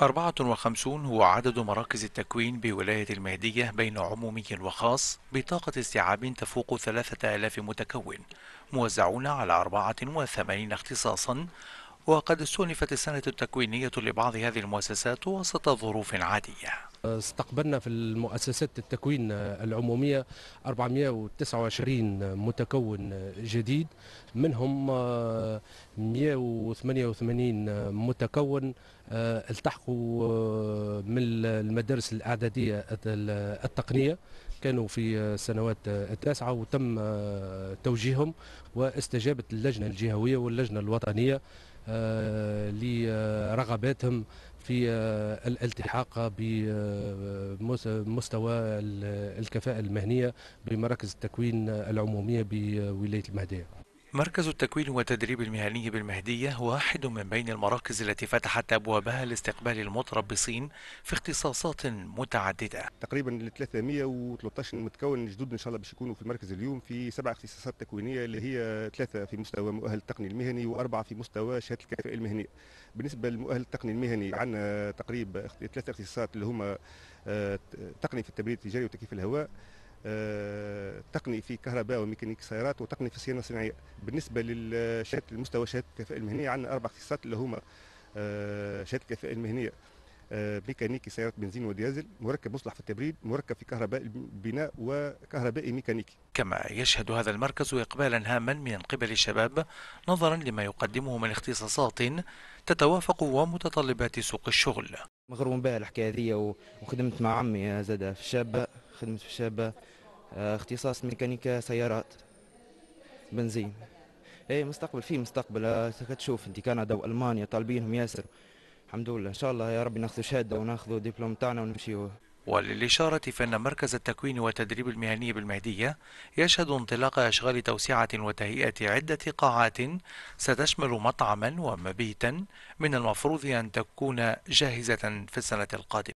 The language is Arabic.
54 هو عدد مراكز التكوين بولاية المهدية بين عمومي وخاص بطاقة استيعاب تفوق 3000 متكون موزعون على 84 اختصاصا وقد استأنفت السنة التكوينية لبعض هذه المؤسسات وسط ظروف عادية استقبلنا في المؤسسات التكوين العمومية 429 متكون جديد منهم 188 متكون آه، التحقوا آه، من المدارس الإعدادية التقنية كانوا في السنوات التاسعة وتم آه، توجيههم واستجابت اللجنة الجهوية واللجنة الوطنية لرغباتهم في آه، الالتحاق بمستوى الكفاءة المهنية بمراكز التكوين العمومية بولاية المهدية مركز التكوين والتدريب المهني بالمهدية واحد من بين المراكز التي فتحت أبوابها لاستقبال المتربصين في اختصاصات متعددة تقريبا 313 متكون جدد إن شاء الله باش يكونوا في المركز اليوم في سبع اختصاصات تكوينية اللي هي ثلاثة في مستوى مؤهل التقني المهني وأربعة في مستوى شهادة الكفاءة المهنية بالنسبة للمؤهل التقني المهني عندنا تقريبا ثلاثة اختصاصات اللي هما آه، تقني في التبريد التجاري وتكييف الهواء آه، تقني في كهرباء وميكانيك سيارات وتقني في صيانه صناعيه بالنسبه للشهادات المستوى شهاده الكفاءه المهنيه عندنا اربع اختصاصات اللي هما شهاده الكفاءه المهنيه آه، ميكانيكي سيارات بنزين وديزل مركب مصلح في التبريد مركب في كهرباء البناء وكهربائي ميكانيكي كما يشهد هذا المركز إقبالا هاما من قبل الشباب نظرا لما يقدمه من اختصاصات تتوافق ومتطلبات سوق الشغل مغروم بها الحكاية هذه وخدمت مع عمي زاد في الشابة خدمت في الشابة آه، اختصاص ميكانيكا سيارات بنزين ايه مستقبل في مستقبل كتشوف آه، انت كندا والمانيا طالبينهم ياسر الحمد لله ان شاء الله يا ربي ناخذ شهاده وناخذ دبلوم تاعنا ونمشيو وللإشارة فإن مركز التكوين والتدريب المهني بالمهدية يشهد انطلاق أشغال توسعة وتهيئة عدة قاعات ستشمل مطعما ومبيتا من المفروض أن تكون جاهزة في السنة القادمة